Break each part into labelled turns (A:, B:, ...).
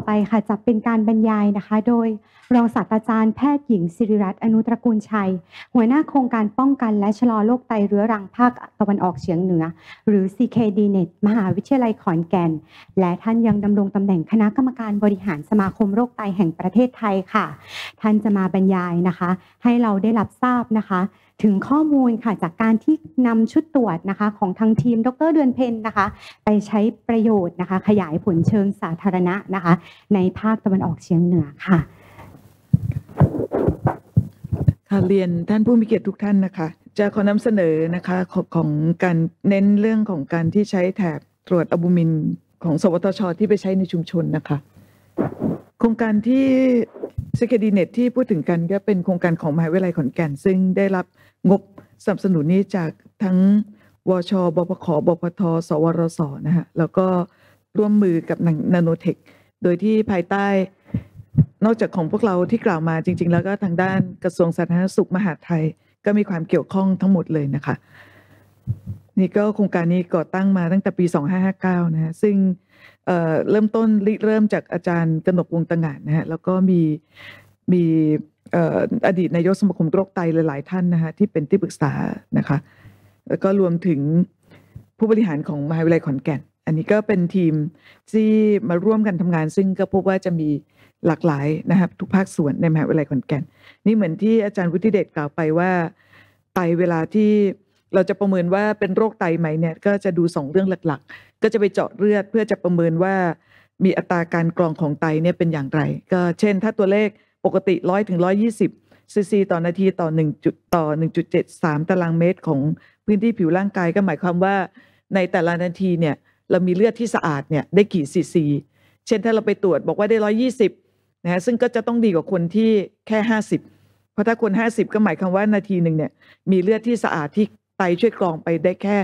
A: อไปค่ะจะเป็นการบรรยายนะคะ โดย รองศาสตราจารย์แพทย์หญิงสิริรัตน์อนุตรกูลชัย หัวหน้าโครงการป้องกันและชะลอโรคไตเรื้อรังภาคตะวันออกเฉียงเหนือ หรือ CKDNet มหาวิทยาลัยขอนแก่น และท่านยังดำรงตำแหน่งคณะกรรมการบริหารสมาคมโรคไต แห่งประเทศไทยค่ะ ท่านจะมาบรรยายนะคะ ให้เราได้รับทราบนะคะถึงข้อมูลค่ะจากการที่นำชุดตรวจนะคะของทางทีมดร เดือนเพนนะคะไปใช้ประโยชน์นะคะขยายผลเชิงสาธารณะนะคะ ในภาคตะวันออกเฉียงเหนือค่ะค่ะเรียนท่านผู้มีเกียรติทุกท่านนะคะ จะขอนำเสนอนะคะของของการเน้นเรื่องของการที่ใช้แถบตรวจอบูมินของสวทช ที่ไปใช้ในชุมชนนะคะ โครงการที่สเคดีเน็ตที่พูดถึงกันก็เป็นโครงการของมหาวิทยาลัยขอนแก่น ซึ่งได้รับงบสนับสนุนนี้จากทั้งวชบพขบพท สวรสนะฮะแล้วก็ร่วมมือกับนาโนเทคโดยที่ภายใต้นอกจากของพวกเราที่กล่าวมาจริง ๆ แล้วก็ทางด้านกระทรวงสาธารณสุขมหาไทย ก็มีความเกี่ยวข้องทั้งหมดเลยนะคะ นี่ก็โครงการนี้ก่อตั้งมาตั้งแต่ปี 2559นะซึ่งเริ่มต้นเริ่มจากอาจารย์กนกวงตงานนะฮะแล้วก็มีมีอดีตนายกสมาคมโรคไต หลายๆท่านนะคะที่เป็นที่ปรึกษานะคะแล้วก็รวมถึงผู้บริหารของมหาวิทยาลัยขอนแก่น อันนี้ก็เป็นทีมที่มาร่วมกันทำงานซึ่งก็พบว่าจะมีหลากหลายนะครับทุกภาคส่วนในมหาวิทยาลัยขอนแก่น นี่เหมือนที่อาจารย์วุฒิเดชกล่าวไปว่าไตเวลาที่เราจะประเมินว่าเป็นโรคไตไหมเนี่ยก็จะดูสองเรื่องหลักๆ ก็จะไปเจาะเลือดเพื่อจะประเมินว่ามีอัตราการกรองของไตเนี่ยเป็นอย่างไรก็เช่นถ้าตัวเลขปกติ 100ถึง 120ซีซีต่อนาทีต่อ1จุดต่อ1ามตารางเมตรของพื้นที่ผิวร่างกายก็หมายความว่าในแต่ละนาทีเนี่ยเรามีเลือดที่สะอาดเนี่ยได้กี่ซีซีเช่นถ้าเราไปตรวจบอกว่าได้ 120นะซึ่งก็จะต้องดีกว่าคนที่แค่ 50 เพราะถ้าคน 50 ก็หมายความว่านาทีหนึ่งเนี่ยมีเลือดที่สะอาดที่ไตช่วยกรองไปได้แค่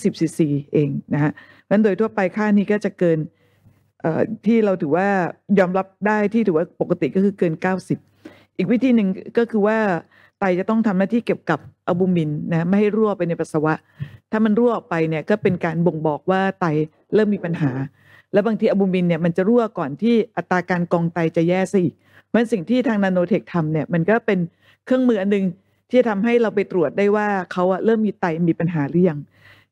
A: 50ซีซีเองนะฮะเพราะนั้นโดยทั่วไป ค่านี้ก็จะเกินที่เราถือว่ายอมรับได้ที่ถือว่าปกติก็คือเกิน 90 อีกวิธีหนึ่งก็คือว่าไตจะต้องทำหน้าที่เก็บกับอะบูมินนะไม่ให้รั่วไปในปัสสาวะ ถ้ามันรั่วไปเนี่ยก็เป็นการบ่งบอกว่าไตเริ่มมีปัญหา และบางทีอะบูมินเนี่ยมันจะรั่วก่อนที่อัตราการกองไตจะแย่ซะอีกมันสิ่งที่ทางนาโนเทคทำเนี่ยมันก็เป็นเครื่องมืออันนึงที่ทำให้เราไปตรวจได้ว่าเขาอะเริ่มมีไตมีปัญหาหรือยัง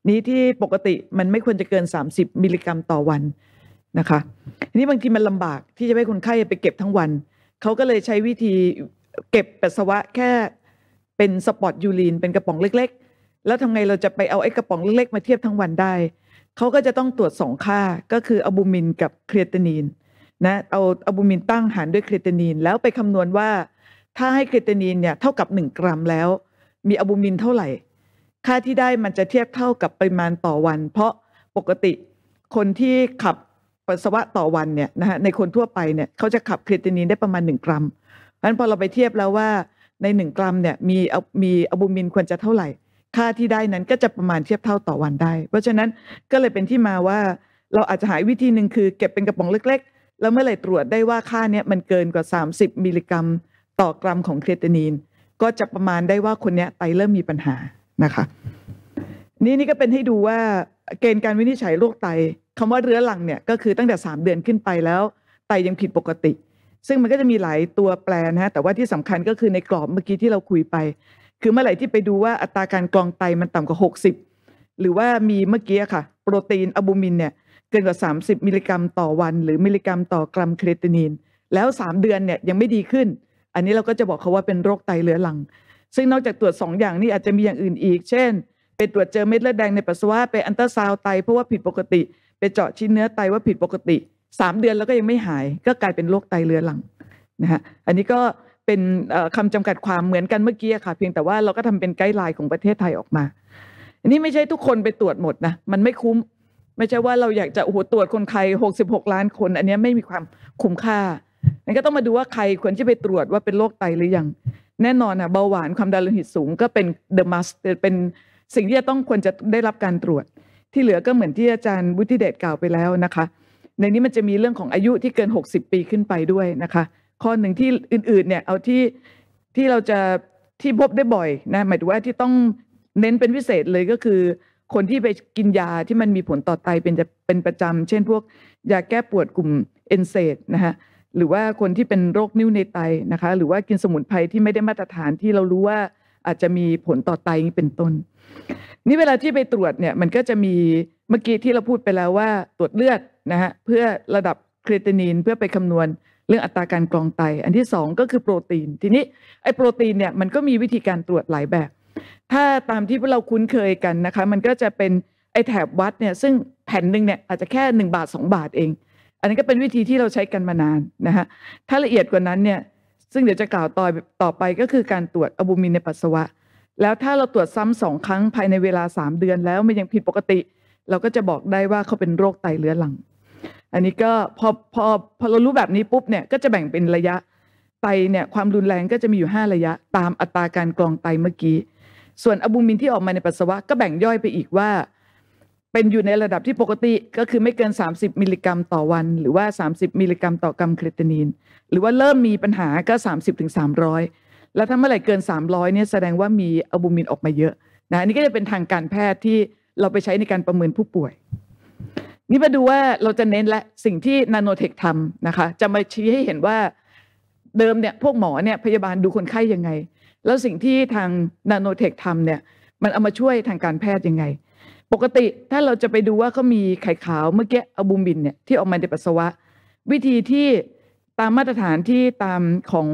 A: นี้ที่ปกติมันไม่ควรจะเกิน 30 มิลลิกรัมต่อวันนะคะทีนี้บางทีมันลำบากที่จะให้คนไข้ไปเก็บทั้งวัน เขาก็เลยใช้วิธีเก็บปัสสาวะแค่เป็นสปอตยูรีนเป็นกระป๋องเล็ก ๆ แล้วทำไงเราจะไปเอาไอ้กระป๋องเล็กๆมาเทียบทั้งวันได้ เขาก็จะต้องตรวจสองค่าก็คืออะบูมินกับครีอตินีนนะเอาอะบูมินตั้งหารด้วยครีอตินีนแล้วไปคำนวณว่าถ้าให้เคตานีนเนี่ยเท่ากับ 1 กรัมแล้ว มีอะบูมินเท่าไหร่ ค่าที่ได้มันจะเทียบเท่ากับปริมาณต่อวัน เพราะปกติคนที่ขับปัสสาวะต่อวันเนี่ยนะฮะในคนทั่วไปเนี่ยเขาจะขับเคตานีนได้ประมาณ 1 กรัมเพราะนั้นพอเราไปเทียบแล้วว่าใน 1 กรัมเนี่ยมีมีอะบูมินควรจะเท่าไหร่ ค่าที่ได้นั้นก็จะประมาณเทียบเท่าต่อวันได้ เพราะฉะนั้นก็เลยเป็นที่มาว่าเราอาจจะหาวิธีหนึ่งคือเก็บเป็นกระป๋องเล็ก ๆ แล้วเมื่อไหร่ตรวจได้ว่าค่าเนี้ยมันเกินกว่า 30มิลลิกรัมต่อกรัมของเครตินีนก็จะประมาณได้ว่าคนนี้ไตเริ่มมีปัญหานะคะ นี่นี่ก็เป็นให้ดูว่าเกณฑ์การวินิจฉัยโรคไตคำว่าเรื้อรังเนี่ยก็คือตั้งแต่ 3 เดือนขึ้นไปแล้วไตยังผิดปกติ ซึ่งมันก็จะมีหลายตัวแปรนะฮะแต่ว่าที่สำคัญก็คือในกรอบเมื่อกี้ที่เราคุยไป คือเมื่อไหร่ที่ไปดูว่าอัตราการกรองไตมันต่ำกว่า60 หรือว่ามีเมื่อกี้ค่ะ โปรตีนอะบูมินเนี่ยเกินกว่า 30มิลลิกรัม ต่อวัน หรือมิลลิกรัมต่อกรัมเครตินินแล้ว 3 เดือนเนี่ยยังไม่ดีขึ้นอันนี้เราก็จะบอกเขาว่าเป็นโรคไตเรื้อรัง ซึ่งนอกจากตรวจ2อย่างนี้อาจจะมีอย่างอื่นอีกเช่นไปตรวจเจอเม็ดเลือดแดงในปัสสาวะไปอันตราซาวไต เพราะว่าผิดปกติ ไปเจาะชิ้นเนื้อไตว่าผิดปกติ 3 เดือนแล้วก็ยังไม่หาย ก็กลายเป็นโรคไตเรื้อรังนะฮะอันนี้ก็เป็นคำจำกัดความเหมือนกันเมื่อกี้ค่ะ เพียงแต่ว่าเราก็ทำเป็นไกด์ไลน์ของประเทศไทยออกมา อันนี้ไม่ใช่ทุกคนไปตรวจหมดนะมันไม่คุ้มไม่ใช่ว่าเราอยากจะโอ้โหตรวจคนไข้หกสิบหกล้านคน อันนี้ไม่มีความคุ้มค่าันก็ต้องมาดูว่าใครควรที่ไปตรวจว่าเป็นโรคไตหรือยัง แน่นอนอ่ะเบาหวานความดันโลหิตสูง ก็เป็นเดอะมัสเป็นสิ่งที่จะต้องควรจะได้รับการตรวจ ที่เหลือก็เหมือนที่อาจารย์วุฒิเดชกล่าวไปแล้วนะคะ ในนี้มันจะมีเรื่องของอายุที่เกิน 60 ปีขึ้นไปด้วยนะคะ ข้อหนึ่งที่อื่นๆเนี่ยเอาที่ที่เราจะที่พบได้บ่อย นะ หมายถึงว่าที่ต้องเน้นเป็นพิเศษเลยก็คือคนที่ไปกินยาที่มันมีผลต่อไตเป็นจะเป็นประจำเช่นพวกยาแก้ปวดกลุ่มเอนเซดนะฮะหรือว่าคนที่เป็นโรคนิ่วในไตนะคะหรือว่ากินสมุนไพร ที่ไม่ได้มาตรฐานที่เรารู้ว่าอาจจะมีผลต่อไตเป็นต้นนี่เวลาที่ไปตรวจเนี่ยมันก็จะมีเมื่อกี้ที่เราพูดไปแล้วว่าตรวจเลือดนะฮะเพื่อระดับครีเตนีนเพื่อไปคำนวณเรื่องอัตราการกรองไต อันที่สองก็คือโปรตีนทีนี้ไอ้โปรตีนเนี่ยมันก็มีวิธีการตรวจหลายแบบถ้าตามที่พวกเราคุ้นเคยกันนะคะมันก็จะเป็นไอ้แถบวัดเนี่ยซึ่งแผ่นหนึ่งเนี่ยอาจจะแค่ 1 บาท 2 บาทเองอันนี้ก็เป็นวิธีที่เราใช้กันมานานนะฮะ ถ้าละเอียดกว่านั้นเนี่ย ซึ่งเดี๋ยวจะกล่าวต่อต่อไปก็คือการตรวจอะบูมินในปัสสาวะ แล้วถ้าเราตรวจซ้ำสองครั้งภายในเวลา 3 เดือนแล้วมันยังผิดปกติ เราก็จะบอกได้ว่าเขาเป็นโรคไตเรื้อรัง อันนี้ก็พอพอพอเรารู้แบบนี้ปุ๊บเนี่ยก็จะแบ่งเป็นระยะไตเนี่ยความรุนแรงก็จะมีอยู่5ระยะ ตามอัตราการกรองไตเมื่อกี้ ส่วนอะบูมินที่ออกมาในปัสสาวะก็แบ่งย่อยไปอีกว่าเป็นอยู่ในระดับที่ปกติก็คือไม่เกิน 30 มิลลิกรัมต่อวัน หรือว่า 30 มิลลิกรัมต่อกรัมครีตินีน หรือว่าเริ่มมีปัญหาก็ 30 ถึง 300 แล้วถ้าเมื่อไหร่เกิน 300เนี่ยแสดงว่ามีอะบูมินออกมาเยอะนะอันนี้ก็จะเป็นทางการแพทย์ที่เราไปใช้ในการประเมินผู้ป่วย นี่มาดูว่าเราจะเน้นและสิ่งที่นาโนเทคทำนะคะจะมาชี้ให้เห็นว่าเดิมเนี่ยพวกหมอเนี่ยพยาบาลดูคนไข้ยังไง แล้วสิ่งที่ทางนาโนเทคทำเนี่ยมันเอามาช่วยทางการแพทย์ยังไงปกติถ้าเราจะไปดูว่าเขามีไข่ขาวเมื่อกี้อะบูมินเนี่ยที่ออกมาในปัสสาวะ วิธีที่ตามมาตรฐานที่ตามของ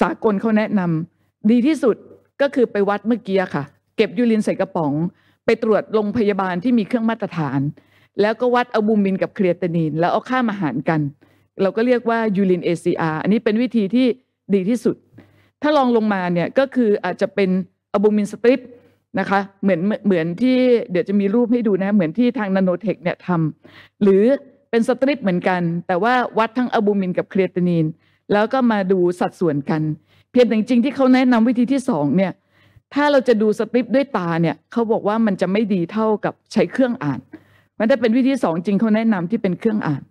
A: สากลเขาแนะนำ ดีที่สุดก็คือไปวัดเมื่อกี้ค่ะ เก็บยูรินใส่กระป๋องไปตรวจโรงพยาบาลที่มีเครื่องมาตรฐาน แล้วก็วัดอะบูมินกับเครียตินีนแล้วเอาค่ามาหารกัน เราก็เรียกว่ายูรินเอซีอันนี้เป็นวิธีที่ดีที่สุดถ้าลองลงมาเนี่ยก็คืออาจจะเป็นอะบูมินสตริปนะคะเหมือนเหมือนที่เดี๋ยวจะมีรูปให้ดูนะ เหมือนที่ทางนาโนเทคเนี่ยทำหรือเป็นสตริปเหมือนกัน แต่ว่าวัดทั้งอะบูมินกับครียตนีน แล้วก็มาดูสัดส่วนกัน เพียงแต่จริงที่เขาแนะนำวิธีที่สองเนี่ยถ้าเราจะดูสตริปด้วยตาเนี่ยเขาบอกว่ามันจะไม่ดีเท่ากับใช้เครื่องอ่านมันถ้าเป็นวิธีสองจริงเขาแนะนำที่เป็นเครื่องอ่าน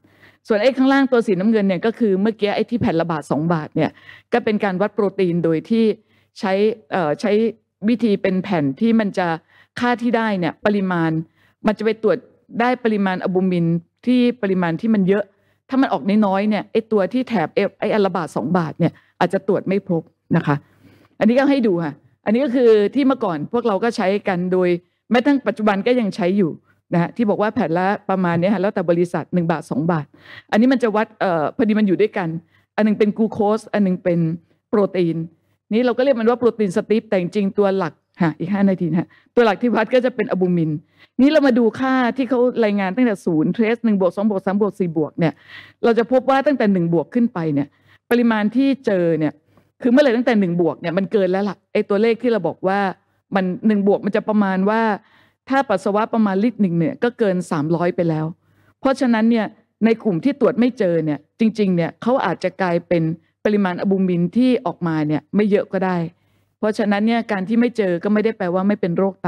A: ส่วนไอ้ข้างล่างตัวสีน้ำเงินเนี่ยก็คือเมื่อกี้ไอ้ที่แผ่นละบาทสองบาทเนี่ยก็เป็นการวัดโปรตีนโดยที่ใช้ใช้วิธีเป็นแผ่นที่มันจะค่าที่ได้เนี่ยปริมาณ มันจะไปตรวจได้ปริมาณอะบูมินที่ปริมาณที่มันเยอะ ถ้ามันออกน้อยๆเนี่ยไอตัวที่แถบเอฟไออัลบาทสองบาทเนี่ยอาจจะตรวจไม่พบนะคะ อันนี้ก็ให้ดูค่ะอันนี้ก็คือที่เมื่อก่อนพวกเราก็ใช้กันโดยแม้ทั้งปัจจุบันก็ยังใช้อยู่นะฮะที่บอกว่าแผ่นละประมาณนี้ฮะแล้วแต่บริษัท1บาท 2 บาท อันนี้มันจะวัดเอ่อพอดีมันอยู่ด้วยกัน อันนึงเป็นกูโคสอันนึงเป็นโปรตีนนี้เราก็เรียกมันว่าโปรตีนสตีฟแต่จริงตัวหลักฮะอีกห้านาทีนะตัวหลักที่วัดก็จะเป็นอะบูมิน นี้เรามาดูค่าที่เขารายงานตั้งแต่ศูนย์เทสหนึ่งบวกสองบวกสามบวกสี่บวกเนี่ย เราจะพบว่าตั้งแต่หนึ่งบวกขึ้นไปเนี่ยปริมาณที่เจอเนี่ยคือเมื่อไหร่ตั้งแต่หนึ่งบวกเนี่ยมันเกินแล้วล่ะไอตัวเลขที่เราบอกว่ามันหนึ่งบวกมันจะประมาณว่าถ้าปัสสาวะประมาณลิตรหนึ่งเนี่ยก็เกินสามร้อยไปแล้ว เพราะฉะนั้นเนี่ยในกลุ่มที่ตรวจไม่เจอเนี่ยจริง ๆเนี่ยเขาอาจจะกลายเป็นปริมาณอะบูมินที่ออกมาเนี่ยไม่เยอะก็ได้ เพราะฉะนั้นเนี่ยการที่ไม่เจอก็ไม่ได้แปลว่าไม่เป็นโรคไต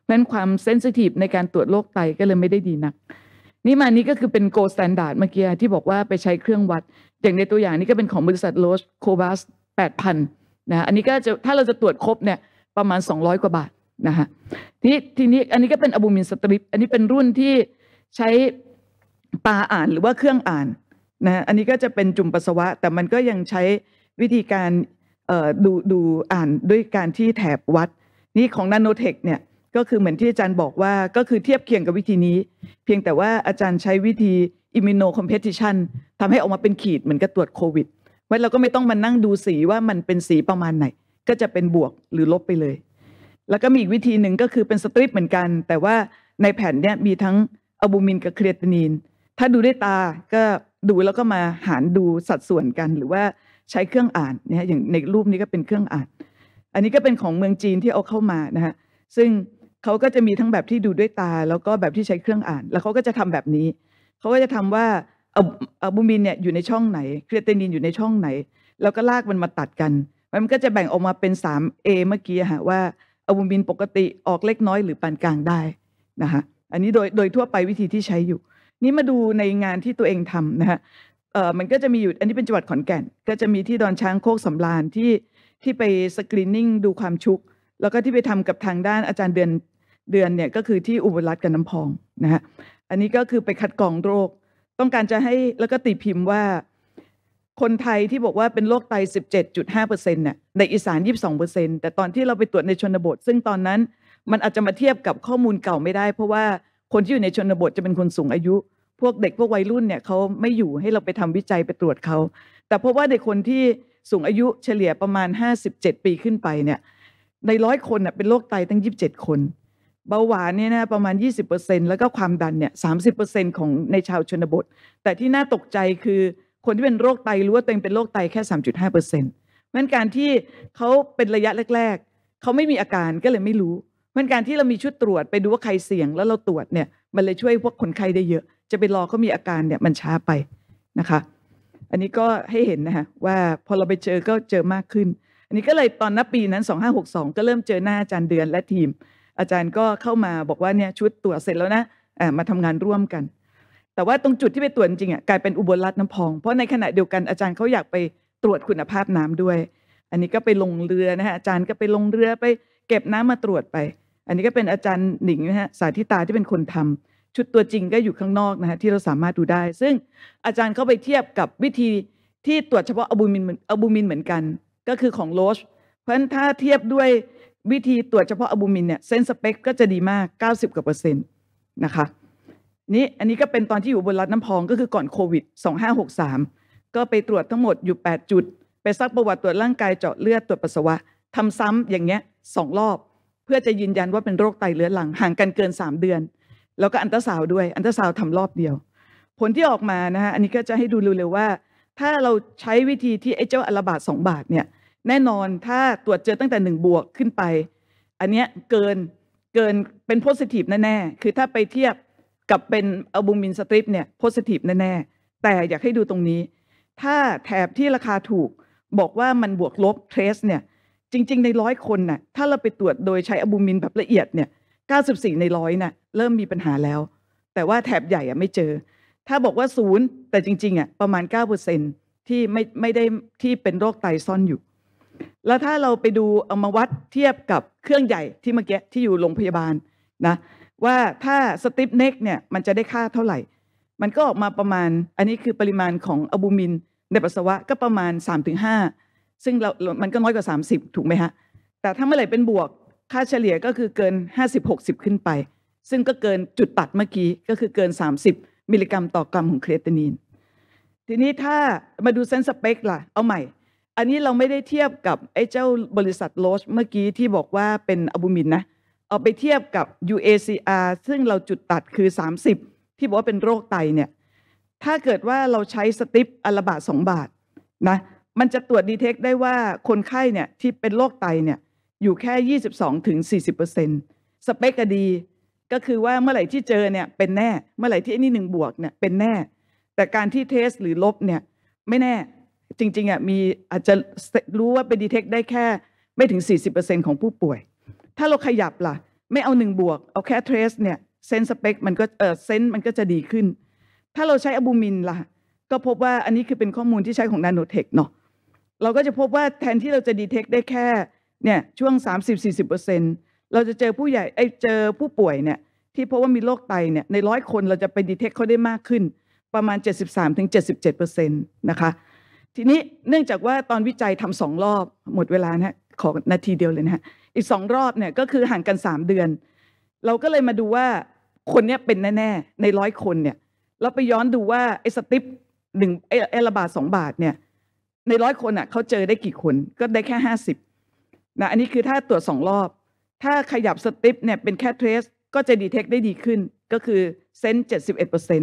A: เพราะนั้นความเซนซิทีฟในการตรวจโรคไตก็เลยไม่ได้ดีนัก นี่มานี้ก็คือเป็นโกลสแตนดาร์ดเมื่อกี้ที่บอกว่าไปใช้เครื่องวัด อย่างในตัวอย่างนี้ก็เป็นของบริษัทโรสโคบัสแปดพันนะ อันนี้ก็จะถ้าเราจะตรวจครบเนี่ยประมาณ 200 กว่าบาทนะฮะทีนี้ทีนี้อันนี้ก็เป็นอะบูมินสตริปอันนี้เป็นรุ่นที่ใช้ตาอ่านหรือว่าเครื่องอ่านนะอันนี้ก็จะเป็นจุมปัสสาวะ แต่มันก็ยังใช้วิธีการดูดูอ่านด้วยการที่แถบวัด นี่ของนาโนเทคเนี่ยก็คือเหมือนที่อาจารย์บอกว่าก็คือเทียบเคียงกับวิธีนี้ เพียงแต่ว่าอาจารย์ใช้วิธีอิมมโนคอมเพติชันทำให้ออกมาเป็นขีดเหมือนกับตรวจโควิดไว้เราก็ไม่ต้องมานั่งดูสีว่ามันเป็นสีประมาณไหน ก็จะเป็นบวกหรือลบไปเลย แล้วก็มีอีกวิธีหนึ่งก็คือเป็นสตริปเหมือนกัน แต่ว่าในแผ่นเนี้ยมีทั้งอะบูมินกับเครียตินีนถ้าดูด้วยตาก็ดูแล้วก็มาหารดูสัดส่วนกันหรือว่าใช้เครื่องอ่านนะฮะอย่างในรูปนี้ก็เป็นเครื่องอ่าน อันนี้ก็เป็นของเมืองจีนที่เอาเข้ามานะฮะซึ่งเขาก็จะมีทั้งแบบที่ดูด้วยตาแล้วก็แบบที่ใช้เครื่องอ่าน แล้วเขาก็จะทำแบบนี้เขาก็จะทำว่าอะบูมินเนี่ยอยู่ในช่องไหนเครียตนินอยู่ในช่องไหน แล้วก็ลากมันมาตัดกันมันก็จะแบ่งออกมาเป็น 3A เมื่อกี้ฮะว่าอะบูมินปกติออกเล็กน้อยหรือปานกลางได้นะคะอันนี้โดยโดยทั่วไปวิธีที่ใช้อยู่นี่มาดูในงานที่ตัวเองทำนะฮะ เออมันก็จะมีอยู่อันนี้เป็นจังหวัดขอนแก่น ก็จะมีที่ดอนช้างโคกสำรานที่ที่ไปสกรีนนิ่งดูความชุก แล้วก็ที่ไปทำกับทางด้านอาจารย์เดือนเดือนเนี่ยก็คือที่อุบลรัตน์กับน้ำพองนะฮะอันนี้ก็คือไปคัดกรองโรคต้องการจะให้แล้วก็ตีพิมพ์ว่าคนไทยที่บอกว่าเป็นโรคไต 17.5%เนี่ยในอีสาน 22%แต่ตอนที่เราไปตรวจในชนบท ซึ่งตอนนั้น มันอาจจะมาเทียบกับข้อมูลเก่าไม่ได้ เพราะว่าคนที่อยู่ในชนบทจะเป็นคนสูงอายุพวกเด็กพวกวัยรุ่นเนี่ยเขาไม่อยู่ให้เราไปทำวิจัยไปตรวจเขา แต่พบว่าในคนที่สูงอายุเฉลี่ยประมาณ 57 ปีขึ้นไปเนี่ย ในร้อยคนเป็นโรคไตตั้ง 27 คน เบาหวานเนี่ยนะประมาณ 20%แล้วก็ความดันเนี่ย30%ของในชาวชนบท แต่ที่น่าตกใจคือคนที่เป็นโรคไต รู้ว่าตัวเองเป็นโรคไตแค่ 3.5%เพราะนั้นการที่เขาเป็นระยะแรก ๆ เขาไม่มีอาการก็เลยไม่รู้เพราะการที่เรามีชุดตรวจไปดูว่าใครเสี่ยง แล้วเราตรวจเนี่ยมันเลยช่วยพวกคนไข้ได้เยอะจะไปรอเขามีอาการเนี่ยมันช้าไปนะคะอันนี้ก็ให้เห็นนะคะว่าพอเราไปเจอก็เจอมากขึ้น อันนี้ก็เลยตอนนับปีนั้น 2562 ก็เริ่มเจอหน้าอาจารย์เดือนและทีม อาจารย์ก็เข้ามาบอกว่าเนี่ยชุดตรวจเสร็จแล้วนะะมาทำงานร่วมกัน แต่ว่าตรงจุดที่ไปตรวจจริงอ่ะกลายเป็นอุบลรัตน์น้ำพองเพราะในขณะเดียวกันอาจารย์เขาอยากไปตรวจคุณภาพน้ำด้วย อันนี้ก็ไปลงเรือนะฮะอาจารย์ก็ไปลงเรือไปเก็บน้ำมาตรวจไป อันนี้ก็เป็นอาจารย์หนิงนะฮะสาธิตาที่เป็นคนทำชุดตัวจริงก็อยู่ข้างนอกนะฮะที่เราสามารถดูได้ ซึ่งอาจารย์เข้าไปเทียบกับวิธีที่ตรวจเฉพาะอะบูมินอะบูมินเหมือนกันก็คือของโรชเพราะฉะนั้นถ้าเทียบด้วยวิธีตรวจเฉพาะอะบูมินเนี่ยเซนสเปกก็จะดีมาก 90กว่าเปอร์เซ็นต์นะคะนี่อันนี้ก็เป็นตอนที่อยู่บนรัดน้ำพองก็คือก่อนโควิด2563ก็ไปตรวจทั้งหมดอยู่ 8 จุด ไปซักประวัติตรวจร่างกายเจาะเลือดตรวจปัสสาวะทำซ้ำอย่างเงี้ยสองรอบ เพื่อจะยืนยันว่าเป็นโรคไตเรื้อรังห่างกันเกิน 3 เดือนแล้วก็อันตราซาวด้วยอันตราซาวทำรอบเดียว ผลที่ออกมานะฮะอันนี้ก็จะให้ดูเร็วๆว่า ถ้าเราใช้วิธีที่ไอ้เจ้าอลาบาดสองบาทเนี่ยแน่นอนถ้าตรวจเจอตั้งแต่หนึ่งบวกขึ้นไป อันเนี้ยเกินเกินเป็นโพสิทีฟแน่ๆคือถ้าไปเทียบกับเป็นอัลบูมินสตริปเนี่ยโพสิทีฟแน่ๆแต่อยากให้ดูตรงนี้ ถ้าแถบที่ราคาถูกบอกว่ามันบวกลบเทรสเนี่ยจริง ๆในร้อยคนน่ะถ้าเราไปตรวจโดยใช้อัลบูมินแบบละเอียดเนี่ย94 ในร้อยน่ะเริ่มมีปัญหาแล้ว แต่ว่าแถบใหญ่อ่ะไม่เจอ ถ้าบอกว่าศูนย์แต่จริงๆอ่ะประมาณ 9%ที่ไม่ไม่ได้ที่เป็นโรคไตซ่อนอยู่ แล้วถ้าเราไปดูเอามาวัดเทียบกับเครื่องใหญ่ที่เมื่อกี้ที่อยู่โรงพยาบาลนะว่าถ้าสติปเน็กเนี่ยมันจะได้ค่าเท่าไหร่ มันก็ออกมาประมาณอันนี้คือปริมาณของอะบูมินในปัสสาวะก็ประมาณ 3-5 ซึ่งเรามันก็น้อยกว่า 30 ถูกไหมฮะแต่ถ้าเมื่อไหร่เป็นบวกค่าเฉลี่ยก็คือเกิน 50-60 ขึ้นไป ซึ่งก็เกินจุดตัดเมื่อกี้ก็คือเกิน 30 มิลลิกรัม ต่อกรัมของเครตินีนทีนี้ถ้ามาดูเซนสเปกล่ะเอาใหม่ อันนี้เราไม่ได้เทียบกับ ไอ้เจ้าบริษัทโลชเมื่อกี้ที่บอกว่าเป็นอะบูมินนะเอาไปเทียบกับ UACR ซึ่งเราจุดตัดคือ 30 ที่บอกว่าเป็นโรคไตเนี่ยถ้าเกิดว่าเราใช้สติปอัลบาทสองบาทนะมันจะตรวจดีเทคได้ว่าคนไข้เนี่ยที่เป็นโรคไตเนี่ยอยู่แค่ 22ถึง40%สเปกก็ดี ก็คือว่าเมื่อไหร่ที่เจอเนี่ยเป็นแน่ เมื่อไหร่ที่อนี่หนึ่งบวกเนี่ยเป็นแน่ แต่การที่เทส หรือลบเนี่ยไม่แน่ จริงๆอ่ะมีอาจจะรู้ว่าเป็นดีเทคได้แค่ไม่ถึง 40%ของผู้ป่วย ถ้าเราขยับล่ะ ไม่เอาหนึ่งบวก เอาแค่เทสเนี่ยเซนสเปกมันก็เออเซนมันก็จะดีขึ้น ถ้าเราใช้อะบูมินล่ะ ก็พบว่าอันนี้คือเป็นข้อมูลที่ใช้ของนาโนเทคเนาะ เราก็จะพบว่าแทนที่เราจะดีเทคได้แค่เนี่ยช่วง 30-40%เราจะเจอผู้ใหญ่ไอ้เจอผู้ป่วยเนี่ยที่เพราะว่ามีโรคไตเนี่ยในร้อยคนเราจะไปดีเทคเขาได้มากขึ้นประมาณ 73-77%นะคะ ทีนี้เนื่องจากว่าตอนวิจัยทำสองรอบ หมดเวลานะขอนาทีเดียวเลยนะฮะอีกสองรอบเนี่ยก็คือห่างกันสามเดือน เราก็เลยมาดูว่าคนเนี้ยเป็นแน่ ๆ ในร้อยคนเนี่ยเราไปย้อนดูว่า ไอ้สติปหนึ่งไอ้ระบาดสองบาทเนี่ยในร้อยคนอ่ะเขาเจอได้กี่คนก็ได้แค่ห้าสิบนะอันนี้คือถ้าตรวจสองรอบ ถ้าขยับสติปเนี่ยเป็นแค่เทรสก็จะดีเทคได้ดีขึ้นก็คือเซนเจ็ดสิบเอ็ดเปอร์เซ็น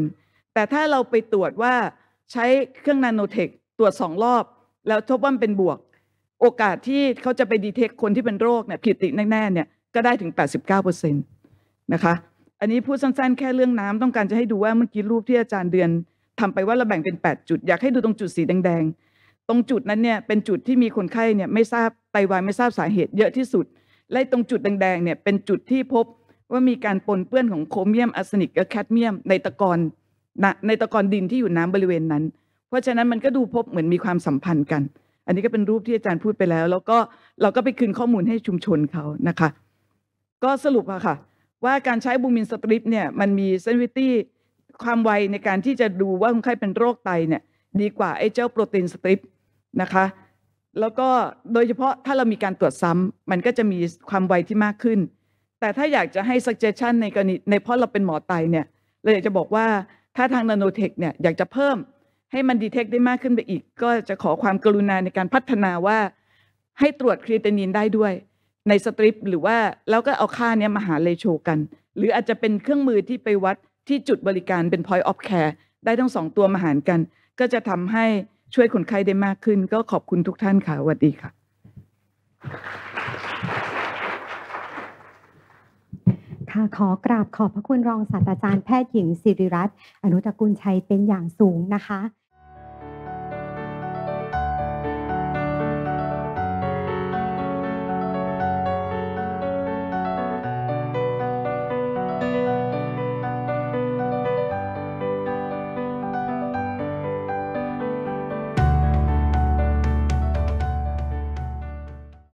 A: แต่ถ้าเราไปตรวจว่าใช้เครื่องนาโนเทคตรวจสองรอบ แล้วทบว่าเป็นบวก โอกาสที่เขาจะไปดีเทคคนที่เป็นโรคเนี่ยผิดติแน่ๆเนี่ยก็ได้ถึง 89%นะคะอันนี้พูดสั้นๆแค่เรื่องน้ำต้องการจะให้ดูว่าเมื่อกี้รูปที่อาจารย์เดือน ทำไปว่าเราแบ่งเป็น 8 จุดอยากให้ดูตรงจุดสีแดง ๆตรงจุดนั้นเนี่ยเป็นจุดที่มีคนไข้เนี่ยไม่ทราบไตวาย ไม่ทราบสาเหตุเยอะที่สุด และตรงจุดแดงๆเนี่ยเป็นจุดที่พบว่ามีการปนเปื้อนของโครเมียมอาร์เซนิกและแคดเมียม ในตะกอนในตะกอนดินที่อยู่น้ำบริเวณนั้น เพราะฉะนั้นมันก็ดูพบเหมือนมีความสัมพันธ์กัน อันนี้ก็เป็นรูปที่อาจารย์พูดไปแล้ว แล้วก็เราก็ไปคืนข้อมูลให้ชุมชนเขานะคะก็สรุปอะค่ะว่าการใช้บูมินสตริปเนี่ยมันมีเซนวิตี้ความไวในการที่จะดูว่าคนไข้เป็นโรคไตเนี่ยดีกว่าไอ้เจ้าโปรตีนสตริปนะคะ แล้วก็โดยเฉพาะถ้าเรามีการตรวจซ้ำมันก็จะมีความไวที่มากขึ้น แต่ถ้าอยากจะให้ suggestion ในกรณีในเพราะเราเป็นหมอไตเนี่ย เราอยากจะบอกว่าถ้าทางนาโนเทคเนี่ยอยากจะเพิ่มให้มันดีเทคได้มากขึ้นไปอีก ก็จะขอความกรุณาในการพัฒนาว่า ให้ตรวจครีเตนินได้ด้วยในสตริปหรือว่าแล้วก็เอาค่าเนี้ยมาหาเลโชกัน หรืออาจจะเป็นเครื่องมือที่ไปวัดที่จุดบริการเป็น point of care ได้ทั้งสองตัวมาหารกันก็จะทำให้ช่วยคนไข้ได้มากขึ้น ก็ขอบคุณทุกท่านค่ะสวัสดีค่ะค่ะขอกราบขอบพระคุณรองศาสตราจารย์แพทย์หญิงสิริรัตน์อนุตกุลชัยเป็นอย่างสูงนะคะ